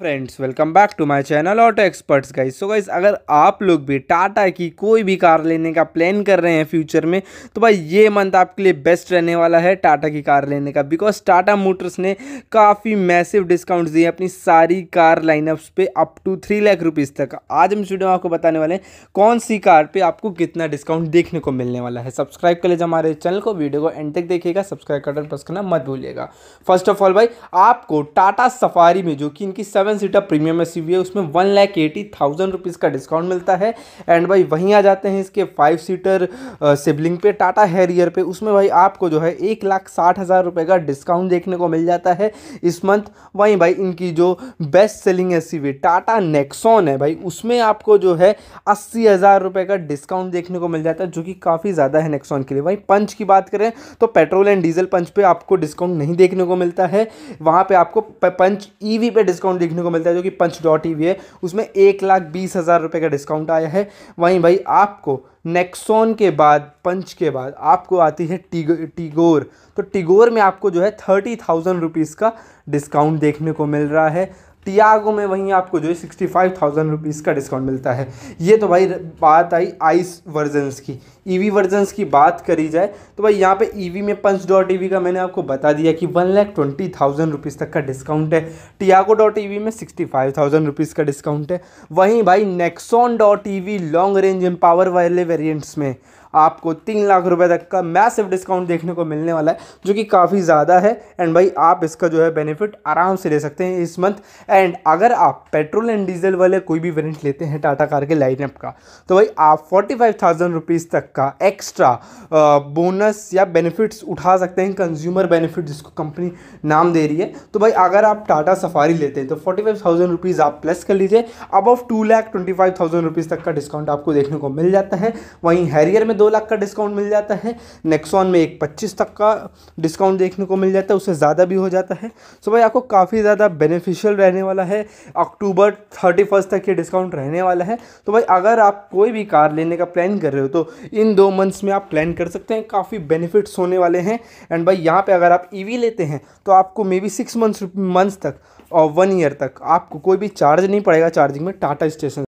friends welcome back to my channel auto experts guys so guys अगर आप लोग भी टाटा की कोई भी कार लेने का प्लान कर रहे हैं फ्यूचर में तो भाई ये मंथ आपके लिए बेस्ट रहने वाला है टाटा की कार लेने का बिकॉज टाटा मोटर्स ने काफ़ी मैसिव डिस्काउंट दिए अपनी सारी कार लाइनअप्स पे up to three lakh rupees तक आज हम स्टूडियो आपको बताने वाले हैं कौन सी कार पर आपको कितना डिस्काउंट देखने को मिलने वाला है सब्सक्राइब कर लीजिए हमारे चैनल को वीडियो को एंड तक देखिएगा सब्सक्राइब कर प्रेस करना मत भूलिएगा फर्स्ट ऑफ ऑल भाई आपको टाटा सफारी में जो कि इनकी सब सेवन सीटर प्रीमियम एस है उसमें one lakh eighty thousand rupees का डिस्काउंट मिलता है एंड भाई वहीं आ जाते हैं इसके फाइव सीटर सिबलिंग पे टाटा हैरियर पे उसमें भाई आपको जो है एक लाख साठ हज़ार रुपये का डिस्काउंट देखने को मिल जाता है इस मंथ वहीं भाई इनकी जो बेस्ट सेलिंग एस टाटा नेक्सॉन है भाई उसमें आपको जो है अस्सी हज़ार का डिस्काउंट देखने को मिल जाता है जो कि काफ़ी ज़्यादा है नेक्सॉन के लिए वहीं पंच की बात करें तो पेट्रोल एंड डीजल पंच पर आपको डिस्काउंट नहीं देखने को मिलता है वहाँ पर आपको पंच ईवी e पे डिस्काउंट देखने देखने को मिलता है जो कि पंच डॉट टी है उसमें एक लाख बीस हज़ार रुपये का डिस्काउंट आया है वहीं भाई आपको नेक्सोन के बाद पंच के बाद आपको आती है टिग टिगोर तो टिगोर में आपको जो है थर्टी थाउजेंड रुपीज़ का डिस्काउंट देखने को मिल रहा है टियागो में वहीं आपको जो है सिक्सटी फाइव थाउजेंड रुपीज़ का डिस्काउंट मिलता है ये तो भाई बात आई आइस वर्जन्स की ईवी वर्जन्स की बात करी जाए तो भाई यहाँ पे ईवी में पंच डॉट ई का मैंने आपको बता दिया कि one lakh twenty thousand rupees तक का डिस्काउंट है टियागो डॉट ई में सिक्सटी फाइव थाउजेंड रुपीज़ का डिस्काउंट है वहीं भाई Nexon dot E long range empower वाले वेरियंट्स में आपको तीन लाख रुपए तक का मैसिव डिस्काउंट देखने को मिलने वाला है जो कि काफ़ी ज़्यादा है एंड भाई आप इसका जो है बेनिफिट आराम से ले सकते हैं इस मंथ एंड अगर आप पेट्रोल एंड डीजल वाले कोई भी वेरियंट लेते हैं टाटा कार के लाइनअप का तो भाई आप फोर्टी फाइव थाउजेंड रुपीज़ तक का एक्स्ट्रा बोनस या बेनिफिट्स उठा सकते हैं कंज्यूमर बेनिफिट जिसको कंपनी नाम दे रही है तो भाई अगर आप टाटा सफारी लेते हैं तो फोर्टी फाइव थाउजेंड रुपीज़ आप प्लस कर लीजिए above two lakh twenty five thousand rupees तक का डिस्काउंट आपको देखने को मिल जाता है वहीं हैरियर में दो दो लाख का डिस्काउंट मिल जाता है नेक्सॉन में एक पच्चीस तक का डिस्काउंट देखने को मिल जाता है उससे ज़्यादा भी हो जाता है सो भाई आपको काफ़ी ज़्यादा बेनिफिशियल रहने वाला है अक्टूबर थर्टी तक ये डिस्काउंट रहने वाला है तो भाई अगर आप कोई भी कार लेने का प्लान कर रहे हो तो इन दो मंथ्स में आप प्लान कर सकते हैं काफ़ी बेनिफिट्स होने वाले हैं एंड भाई यहाँ पर अगर आप ई e लेते हैं तो आपको maybe six months months तक और वन ईयर तक आपको कोई भी चार्ज नहीं पड़ेगा चार्जिंग में टाटा स्टेशन